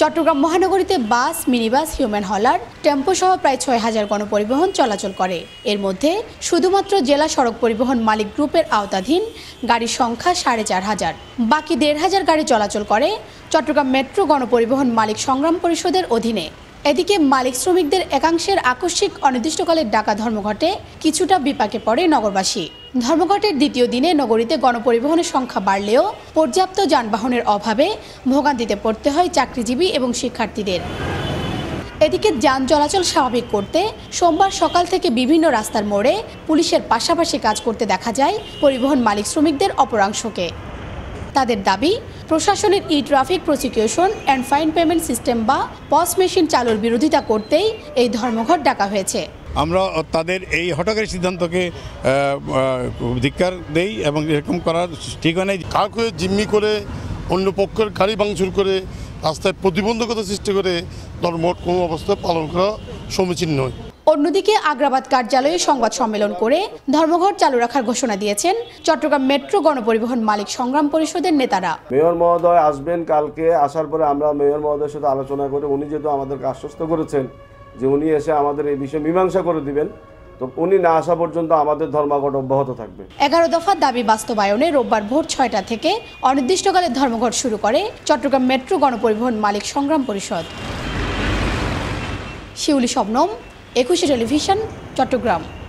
চট্টগ্রাম মহানগরীতে bus minibus human hauler tempo সহ প্রায় ছয় হাজার গণপরিবহন চলাচল করে এর মধ্যে শুধুমাত্র জেলা সড়ক পরিবহন মালিক গ্রুপের আওতাধীন গাড়ির সংখ্যা সাড়ে চার হাজার বাকি দেড় হাজার গাড়ি চলাচল করে চট্টগ্রাম মেট্রো গণপরিবহন মালিক সংগ্রাম পরিষদের অধীনে এদিকে মালিক শ্রমিকদের একাংশের আকস্মিক অনির্দিষ্টকালের ডাকা ধর্মঘটে কিছুটা বিপাকে পড়ে নগরবাসী ধর্মঘটের দ্বিতীয় দিনে নগরীতে গণপরিবহনের সংখ্যা বাড়লেও পর্যাপ্ত যানবাহনের অভাবে ভোগান্তিতে পড়তে হয় চাকরিজীবী এবং শিক্ষার্থীদের এদিকে যান চলাচল স্বাভাবিক করতে সোমবার সকাল থেকে বিভিন্ন রাস্তার মোড়ে পুলিশের পাশাপাশি কাজ করতে দেখা যায় পরিবহন মালিক শ্রমিকদের অপরাংশকে তাদের দাবি প্রশাসনের E traffic prosecution and fine payment system বা পস মেশিন চালুর বিরোধিতা করতেই এই ধর্মঘট ডাকা হয়েছে আমরা তাদের এই হঠাৎ সিদ্ধান্তকে ধিক্কার দেই এবং এরকম করার ঠিক হয় কাউকে জিম্মি করে অন্য পক্ষের গাড়ি ভাঙচুর করে রাস্তায় প্রতিবন্ধকতা সৃষ্টি করে ধর্মঘট কোনো অবস্থায় পালন করা সমীচীন নয় অন্যদিকে আগ্রাবাদ কার্যালয়ে সংবাদ সম্মেলন করে ধর্মঘট চালু রাখার ঘোষণা দিয়েছেন চট্টগ্রাম মেট্রো গণপরিবহন মালিক সংগ্রাম পরিষদের নেতারা মেয়র মহোদয় আসবেন কালকে আসার পরে আমরা মেয়র মহোদয়ের সাথে আলোচনা করে উনি যেহেতু আমাদেরকে আশ্বস্ত করেছেন যে উনি এসে আমাদের এই বিষয়ে মীমাংসা করে দিবেন তো উনি না আসা পর্যন্ত আমাদের ধর্মঘট অব্যাহত থাকবে এগারো দফার দাবি বাস্তবায়নে রোববার ভোর ছয়টা থেকে অনির্দিষ্টকালে ধর্মঘট শুরু করে চট্টগ্রাম মেট্রো গণপরিবহন মালিক সংগ্রাম পরিষদ শিউলি শবনম একুশে টেলিভিশন চট্টগ্রাম